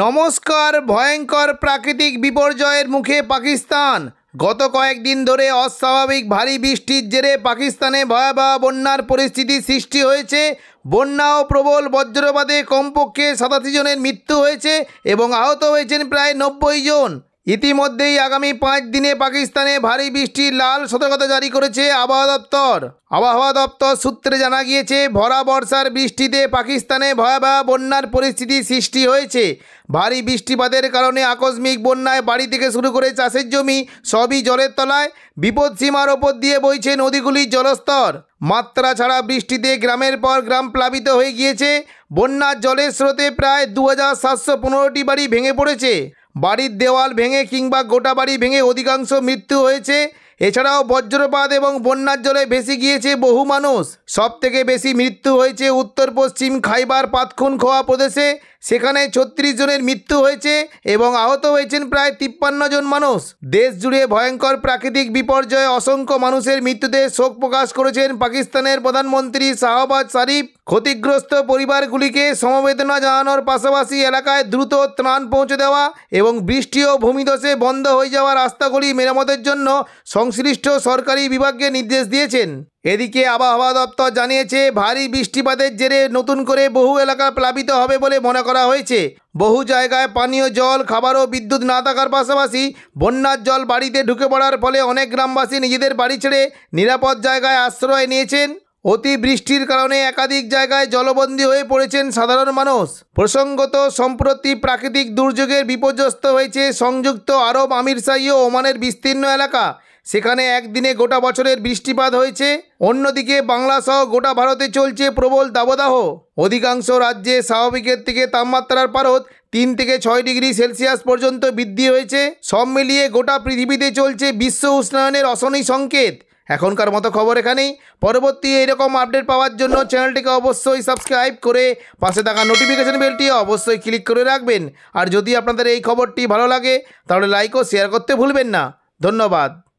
নমস্কার ভয়ঙ্কর প্রাকৃতিক বিপর্যয়ের মুখে পাকিস্তান গত কয়েকদিন ধরে অস্বাভাবিক ভারী বৃষ্টির জেরে পাকিস্তানে ভয়াবহ বন্যার পরিস্থিতি সৃষ্টি হয়েছে বন্যা ও প্রবল বজ্রপাতে কমপক্ষে সাতাশি জনের মৃত্যু হয়েছে এবং আহত হয়েছেন প্রায় নব্বই জন ইতিমধ্যেই আগামী পাঁচ দিনে পাকিস্তানে ভারী বৃষ্টির লাল সতর্কতা জারি করেছে আবহাওয়া দপ্তর আবহাওয়া দপ্তর সূত্রে জানা গিয়েছে ভরা বর্ষার বৃষ্টিতে পাকিস্তানে ভয়াবহ বন্যার পরিস্থিতি সৃষ্টি হয়েছে ভারী বৃষ্টিপাতের কারণে আকস্মিক বন্যায় বাড়ি থেকে শুরু করে চাষের জমি সবই জলের তলায় বিপদসীমার ওপর দিয়ে বইছে নদীগুলির জলস্তর মাত্রা ছাড়া বৃষ্টিতে গ্রামের পর গ্রাম প্লাবিত হয়ে গিয়েছে বন্যার জলের স্রোতে প্রায় দু হাজার বাড়ি ভেঙে পড়েছে বাড়ির দেওয়াল ভেঙে কিংবা গোটা বাড়ি ভেঙে অধিকাংশ মৃত্যু হয়েছে এছাড়াও বজ্রপাত এবং বন্যার জলে ভেসে গিয়েছে বহু মানুষ সব থেকে বেশি মৃত্যু হয়েছে উত্তর পশ্চিম খাইবার খোয়া প্রদেশে সেখানে ছত্রিশ জনের মৃত্যু হয়েছে এবং আহত হয়েছেন প্রায় তিপ্পান্ন জন মানুষ দেশ জুড়ে ভয়ঙ্কর প্রাকৃতিক বিপর্যয়ে অসংখ্য মানুষের মৃত্যুতে শোক প্রকাশ করেছেন পাকিস্তানের প্রধানমন্ত্রী শাহবাজ শারিফ ক্ষতিগ্রস্ত পরিবারগুলিকে সমবেদনা জানানোর পাশাপাশি এলাকায় দ্রুত ত্রাণ পৌঁছে দেওয়া এবং বৃষ্টি ও ভূমিধসে বন্ধ হয়ে যাওয়া রাস্তাগুলি মেরামতের জন্য সংশ্লিষ্ট সরকারি বিভাগকে নির্দেশ দিয়েছেন এদিকে আবহাওয়া দপ্তর জানিয়েছে ভারী বৃষ্টিপাতের জেরে নতুন করে বহু এলাকা প্লাবিত হবে বলে মনে করা হয়েছে বহু জায়গায় পানীয় জল খাবার ও বিদ্যুৎ না থাকার পাশাপাশি বন্যার জল বাড়িতে ঢুকে পড়ার ফলে অনেক গ্রামবাসী নিজেদের বাড়ি ছেড়ে নিরাপদ জায়গায় আশ্রয় নিয়েছেন অতিবৃষ্টির কারণে একাধিক জায়গায় জলবন্দী হয়ে পড়েছেন সাধারণ মানুষ প্রসঙ্গত সম্প্রতি প্রাকৃতিক দুর্যোগের বিপর্যস্ত হয়েছে সংযুক্ত আরব আমিরশাহী ও ওমানের বিস্তীর্ণ এলাকা সেখানে একদিনে গোটা বছরের বৃষ্টিপাত হয়েছে অন্যদিকে বাংলা সহ গোটা ভারতে চলছে প্রবল দাবদাহ অধিকাংশ রাজ্যে স্বাভাবিকের থেকে তাপমাত্রার পারদ তিন থেকে ছয় ডিগ্রি সেলসিয়াস পর্যন্ত বৃদ্ধি হয়েছে সব মিলিয়ে গোটা পৃথিবীতে চলছে বিশ্ব উষ্ণায়নের অশনী সংকেত এখনকার মতো খবর এখানেই পরবর্তী এরকম আপডেট পাওয়ার জন্য চ্যানেলটিকে অবশ্যই সাবস্ক্রাইব করে পাশে থাকা নোটিফিকেশন বেলটি অবশ্যই ক্লিক করে রাখবেন আর যদি আপনাদের এই খবরটি ভালো লাগে তাহলে লাইক ও শেয়ার করতে ভুলবেন না ধন্যবাদ